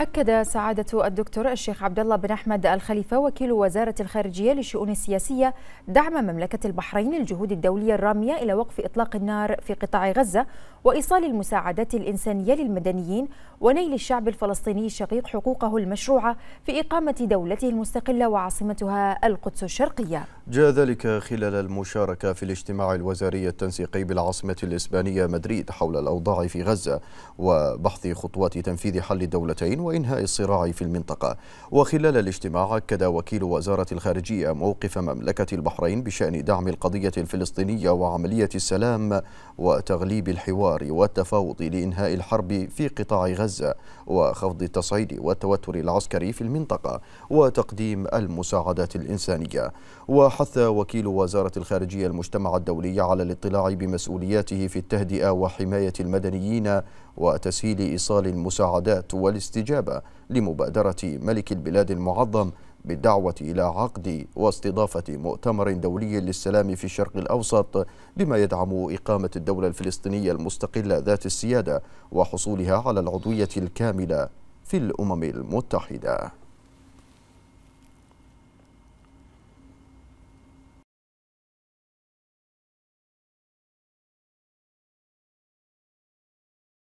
أكد سعادة الدكتور الشيخ عبد الله بن أحمد الخليفة وكيل وزارة الخارجية للشؤون السياسية دعم مملكة البحرين الجهود الدولية الرامية إلى وقف إطلاق النار في قطاع غزة وإيصال المساعدات الإنسانية للمدنيين ونيل الشعب الفلسطيني الشقيق حقوقه المشروعة في إقامة دولته المستقلة وعاصمتها القدس الشرقية جاء ذلك خلال المشاركة في الاجتماع الوزاري التنسيقي بالعاصمة الإسبانية مدريد حول الأوضاع في غزة وبحث خطوات تنفيذ حل الدولتين وإنهاء الصراع في المنطقة وخلال الاجتماع أكد وكيل وزارة الخارجية موقف مملكة البحرين بشأن دعم القضية الفلسطينية وعملية السلام وتغليب الحوار والتفاوض لإنهاء الحرب في قطاع غزة وخفض التصعيد والتوتر العسكري في المنطقة وتقديم المساعدات الإنسانية وحث وكيل وزارة الخارجية المجتمع الدولي على الاطلاع بمسؤولياته في التهدئة وحماية المدنيين وتسهيل إيصال المساعدات والاستجابة الاجابه لمبادرة ملك البلاد المعظم بالدعوة إلى عقد واستضافة مؤتمر دولي للسلام في الشرق الأوسط بما يدعم إقامة الدولة الفلسطينية المستقلة ذات السيادة وحصولها على العضوية الكاملة في الأمم المتحدة